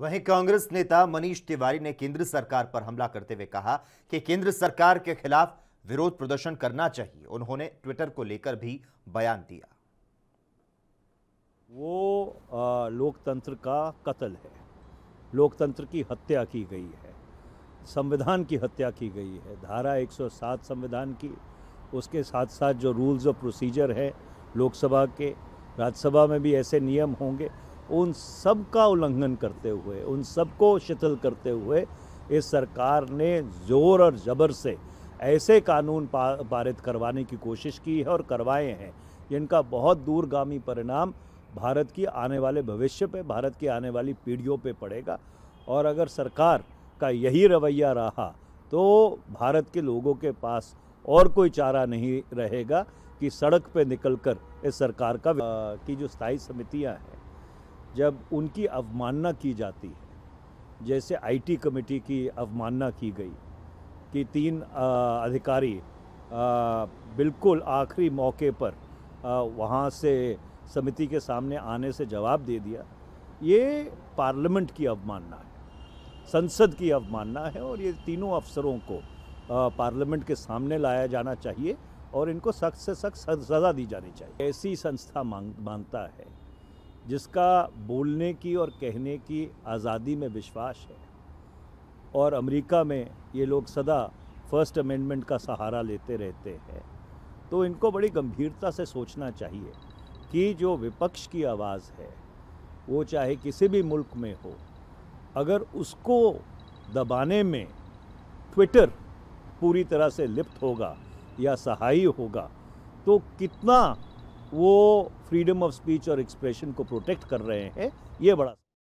वहीं कांग्रेस नेता मनीष तिवारी ने केंद्र सरकार पर हमला करते हुए कहा कि केंद्र सरकार के खिलाफ विरोध प्रदर्शन करना चाहिए उन्होंने ट्विटर को लेकर भी बयान दिया वो लोकतंत्र का कत्ल है लोकतंत्र की हत्या की गई है संविधान की हत्या की गई है धारा 107 संविधान की उसके साथ साथ जो रूल्स और प्रोसीजर है लोकसभा के राज्यसभा में भी ऐसे नियम होंगे उन सब का उल्लंघन करते हुए उन सबको शिथिल करते हुए इस सरकार ने ज़ोर और ज़बर से ऐसे कानून पारित करवाने की कोशिश की है और करवाए हैं जिनका बहुत दूरगामी परिणाम भारत की आने वाले भविष्य पे भारत की आने वाली पीढ़ियों पे पड़ेगा और अगर सरकार का यही रवैया रहा तो भारत के लोगों के पास और कोई चारा नहीं रहेगा कि सड़क पे निकलकर इस सरकार का की जो स्थायी समितियां हैं जब उनकी अवमानना की जाती है जैसे आईटी कमेटी की अवमानना की गई कि तीन अधिकारी बिल्कुल आखिरी मौके पर वहाँ से समिति के सामने आने से जवाब दे दिया ये पार्लियामेंट की अवमानना है संसद की अवमानना है और ये तीनों अफसरों को पार्लियामेंट के सामने लाया जाना चाहिए और इनको सख्त से सख्त सजा दी जानी चाहिए ऐसी संस्था मांग मानता है जिसका बोलने की और कहने की आज़ादी में विश्वास है और अमेरिका में ये लोग सदा फर्स्ट अमेंडमेंट का सहारा लेते रहते हैं तो इनको बड़ी गंभीरता से सोचना चाहिए कि जो विपक्ष की आवाज़ है वो चाहे किसी भी मुल्क में हो अगर उसको दबाने में ट्विटर पूरी तरह से लिप्त होगा या सहाय होगा तो कितना वो फ्रीडम ऑफ स्पीच और एक्सप्रेशन को प्रोटेक्ट कर रहे हैं ये बड़ा